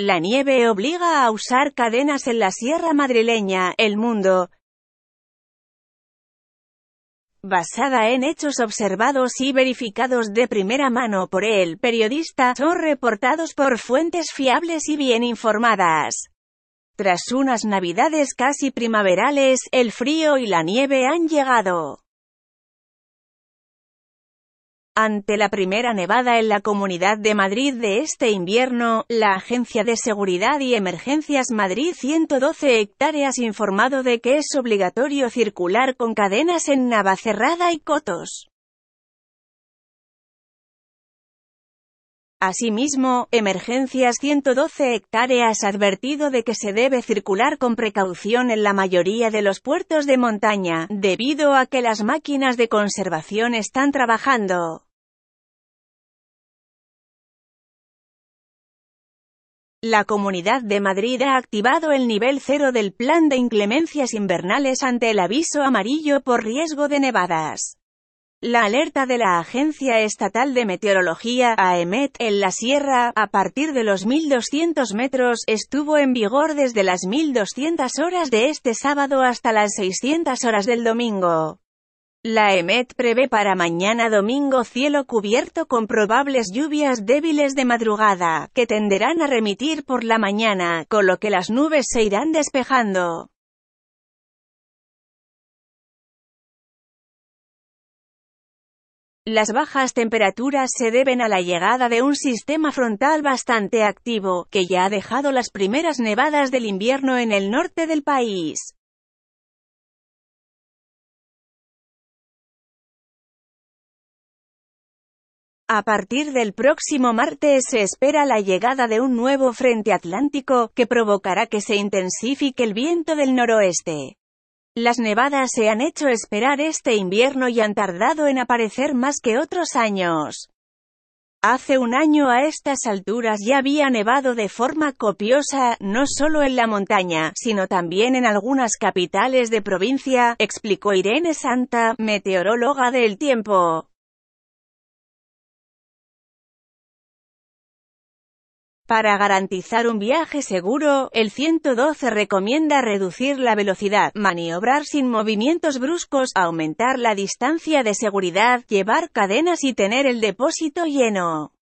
La nieve obliga a usar cadenas en la sierra madrileña, el mundo. Basada en hechos observados y verificados de primera mano por el periodista, son reportados por fuentes fiables y bien informadas. Tras unas navidades casi primaverales, el frío y la nieve han llegado. Ante la primera nevada en la Comunidad de Madrid de este invierno, la Agencia de Seguridad y Emergencias Madrid 112 hectáreas informado de que es obligatorio circular con cadenas en Navacerrada y Cotos. Asimismo, Emergencias 112 hectáreas advertido de que se debe circular con precaución en la mayoría de los puertos de montaña, debido a que las máquinas de conservación están trabajando. La Comunidad de Madrid ha activado el nivel cero del plan de inclemencias invernales ante el aviso amarillo por riesgo de nevadas. La alerta de la Agencia Estatal de Meteorología, AEMET, en la sierra, a partir de los 1200 metros, estuvo en vigor desde las 1200 horas de este sábado hasta las 600 horas del domingo. La EMET prevé para mañana domingo cielo cubierto con probables lluvias débiles de madrugada, que tenderán a remitir por la mañana, con lo que las nubes se irán despejando. Las bajas temperaturas se deben a la llegada de un sistema frontal bastante activo, que ya ha dejado las primeras nevadas del invierno en el norte del país. A partir del próximo martes se espera la llegada de un nuevo frente atlántico, que provocará que se intensifique el viento del noroeste. Las nevadas se han hecho esperar este invierno y han tardado en aparecer más que otros años. Hace un año a estas alturas ya había nevado de forma copiosa, no solo en la montaña, sino también en algunas capitales de provincia, explicó Irene Santa, meteoróloga del tiempo. Para garantizar un viaje seguro, el 112 recomienda reducir la velocidad, maniobrar sin movimientos bruscos, aumentar la distancia de seguridad, llevar cadenas y tener el depósito lleno.